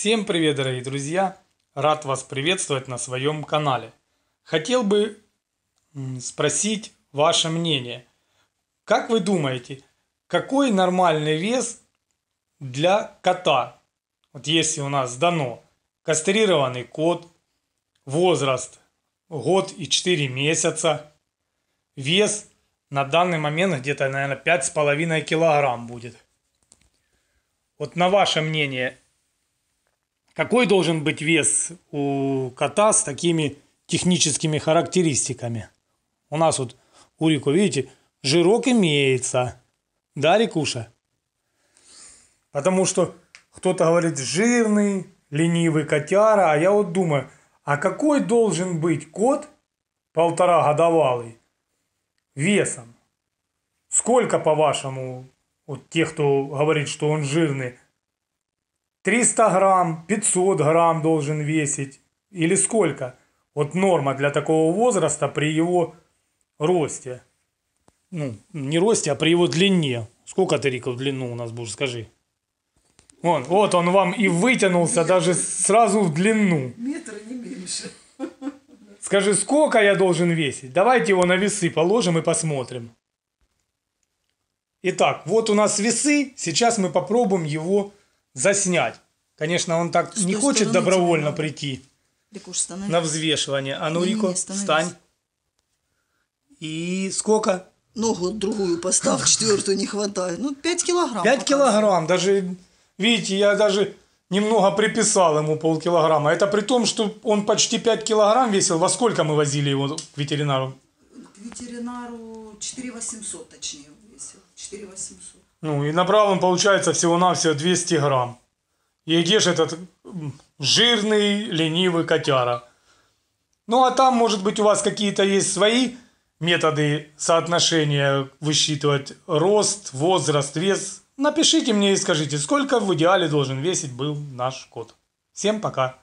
Всем привет, дорогие друзья! Рад вас приветствовать на своем канале. Хотел бы спросить ваше мнение. Как вы думаете, какой нормальный вес для кота? Вот если у нас дано кастрированный кот, возраст год и 4 месяца, вес на данный момент где-то, наверное, 5,5 килограмм будет. Вот на ваше мнение, какой должен быть вес у кота с такими техническими характеристиками? У нас вот Урику, видите, жирок имеется. Да, Рикуша? Потому что кто-то говорит жирный, ленивый котяра, а я вот думаю, а какой должен быть кот полтора годовалый весом? Сколько, по-вашему, вот тех, кто говорит, что он жирный, 300 грамм, 500 грамм должен весить или сколько? Вот норма для такого возраста при его росте. Ну, не росте, а при его длине. Сколько ты, Рика, в длину у нас будешь, скажи? Вон, вот он вам и вытянулся даже сразу в длину. Метр не меньше. Скажи, сколько я должен весить? Давайте его на весы положим и посмотрим. Итак, вот у нас весы. Сейчас мы попробуем его заснять. Конечно, он так С не хочет добровольно прийти уж на взвешивание. А ну, не, Рико, встань. И сколько? Ногу другую поставь, четвертую не хватает. Ну, 5 килограмм. 5 килограмм. Даже, видите, я даже немного приписал ему полкилограмма. Это при том, что он почти 5 килограмм весил. Во сколько мы возили его к ветеринару? К ветеринару 4 800, точнее, весил. 4 800. Ну, и на правом получается, всего-навсего 200 грамм. И где этот жирный, ленивый котяра? Ну, а там, может быть, у вас какие-то есть свои методы соотношения высчитывать рост, возраст, вес. Напишите мне и скажите, сколько в идеале должен весить был наш кот. Всем пока!